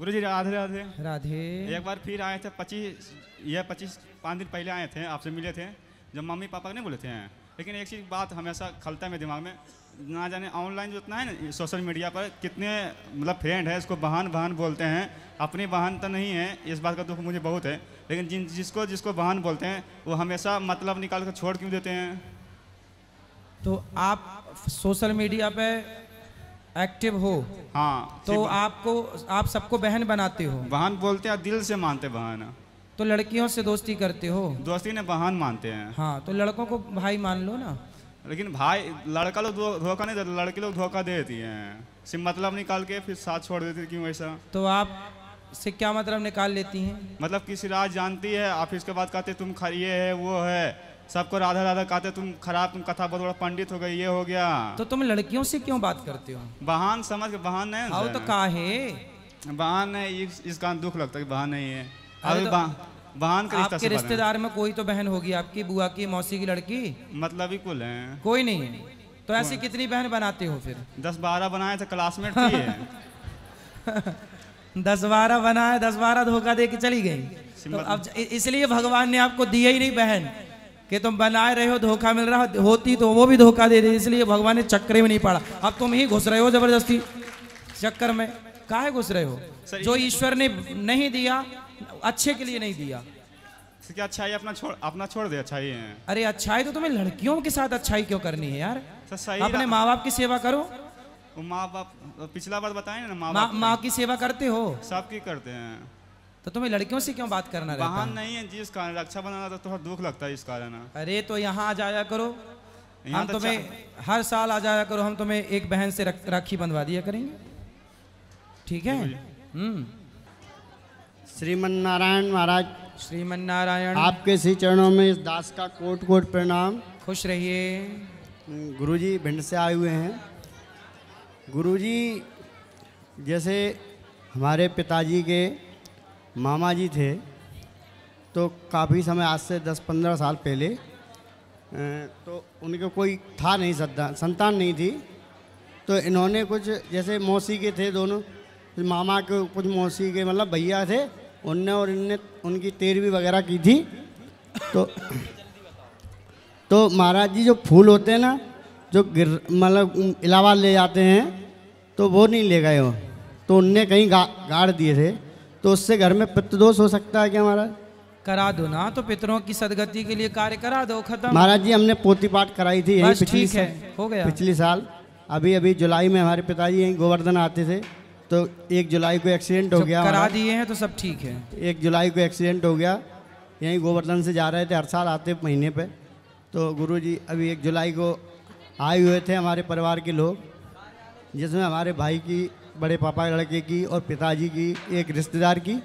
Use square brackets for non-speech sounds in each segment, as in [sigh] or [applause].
गुरु जी राधे राधे राधे एक बार फिर आए थे पच्चीस या पच्चीस पाँच दिन पहले आए थे आपसे मिले थे जब मम्मी पापा नहीं बोले थे लेकिन एक चीज़ बात हमेशा खलता है मेरे दिमाग में ना जाने ऑनलाइन जो इतना है ना सोशल मीडिया पर कितने मतलब फ्रेंड है इसको बहन बहन बोलते हैं अपनी बहन तो नहीं है इस बात का दुख मुझे बहुत है लेकिन जिन जिसको जिसको बहन बोलते हैं वो हमेशा मतलब निकाल कर छोड़ क्यों देते हैं तो आप सोशल मीडिया पे एक्टिव हो हाँ तो आपको आप सबको बहन बनाते हो बहन बोलते हैं दिल से मानते बहन तो लड़कियों से दोस्ती करते हो दोस्ती ने बहन मानते हैं हाँ तो लड़कों को भाई मान लो ना लेकिन भाई लड़का लोग धोखा नहीं देते लड़की लोग धोखा दे देती हैं सिर्फ मतलब निकाल के फिर साथ छोड़ देती क्यों ऐसा तो आप से क्या मतलब निकाल लेती हैं मतलब किसी राज जानती है आप इसके बाद कहते तुम खरी है वो है सबको राधा राधा कहते तुम खराब तुम कथा बहुत बड़ा पंडित हो गए ये हो गया तो तुम लड़कियों से क्यों बात करते हो बहान समझ के बहान नहीं आओ तो है बहान है इस, इसका दुख लगता है बहान नहीं है अभी तो, बहान का आपके रिश्तेदार में कोई तो बहन होगी आपकी बुआ की मौसी की लड़की मतलब ही कुल है कोई नहीं है तो ऐसी कितनी बहन बनाते हो फिर दस बारह बनाए थे क्लासमेट थी [laughs] दस बारह बनाए दस बारह धोखा दे के चली गई तो अब इसलिए भगवान ने आपको दिया ही नहीं बहन कि तुम बनाए रहे हो धोखा मिल रहा होती तो वो भी धोखा दे रही इसलिए भगवान ने चक्कर में नहीं पड़ा अब तुम ही घुस रहे हो जबरदस्ती चक्कर में काहे घुस रहे हो जो ईश्वर ने नहीं दिया अच्छे के लिए नहीं दिया क्या अच्छाई अपना छोड़ अपना छोड़ दे अच्छाई है अरे अच्छाई तो तुम्हें लड़कियों के साथ अच्छाई क्यों करनी है यार अपने माँ बाप की सेवा करो माँ बाप पिछला बार बताए ना माँ माँ की सेवा करते हो सबकी करते हैं तो तुम्हें लड़कियों से क्यों बात करना रहता है? नहीं है जी इस कारण रक्षा बनाना तो थोड़ा दुख लगता है इस कारण अरे तो यहाँ आ जाया करो हम तो तुम्हें अच्छा- हर साल आ जाया करो हम तुम्हें एक बहन से राखी बंधवा दिया करेंगे ठीक है हम्म। श्रीमन नारायण महाराज श्रीमन नारायण आपके श्री चरणों में इस दास का कोट कोट प्रणाम खुश रहिए गुरुजी भिंड से आए हुए हैं गुरुजी जैसे हमारे पिताजी के मामा जी थे तो काफ़ी समय आज से 10-15 साल पहले तो उनके कोई था नहीं संतान संतान नहीं थी तो इन्होंने कुछ जैसे मौसी के थे दोनों मामा के कुछ मौसी के मतलब भैया थे उनने और इनने उनकी तेरवी वगैरह की थी तो तो महाराज जी जो फूल होते हैं ना जो गिर मतलब इलाहाबाद ले जाते हैं तो वो नहीं ले गए हो तो उनने कहीं गा, गाड़ दिए थे तो उससे घर में पितृदोष हो सकता है क्या महाराज करा दो ना तो पितरों की सदगति के लिए कार्य करा दो खत्म महाराज जी हमने पोती पाठ कराई थी यही पिछली है हो गया पिछले साल अभी अभी जुलाई में हमारे पिताजी यहीं गोवर्धन आते थे तो एक जुलाई को एक्सीडेंट हो गया करा दिए हैं तो सब ठीक है एक जुलाई को एक्सीडेंट हो गया यहीं गोवर्धन से जा रहे थे हर साल आते महीने पे तो गुरु जी अभी एक जुलाई को आए हुए थे हमारे परिवार के लोग जिसमें हमारे भाई की बड़े पापा लड़के की और पिताजी की एक रिश्तेदार की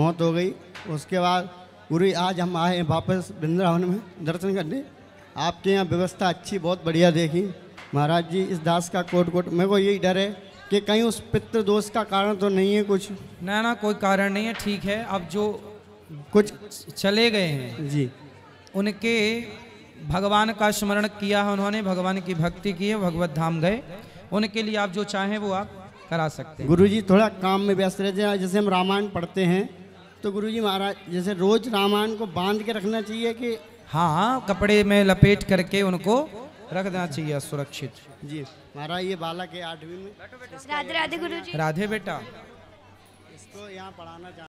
मौत हो गई उसके बाद पूरी आज हम आए हैं वापस वृंदावन में दर्शन करने आपके यहाँ व्यवस्था अच्छी बहुत बढ़िया देखी महाराज जी इस दास का कोट कोट मेरे को यही डर है कि कहीं उस पितृ दोष का कारण तो नहीं है कुछ ना ना कोई कारण नहीं है ठीक है अब जो कुछ चले गए हैं जी उनके भगवान का स्मरण किया है उन्होंने भगवान की भक्ति की है भगवत धाम गए उनके लिए आप जो चाहें वो आप करा सकते हैं गुरुजी थोड़ा काम में व्यस्त रहते हैं जैसे हम रामायण पढ़ते हैं तो गुरुजी महाराज जैसे रोज रामायण को बांध के रखना चाहिए कि हाँ हाँ कपड़े में लपेट करके उनको रख देना चाहिए सुरक्षित जी महाराज ये बालक है आठवीं में राधे राधे गुरु राधे बेटा इसको यहाँ पढ़ाना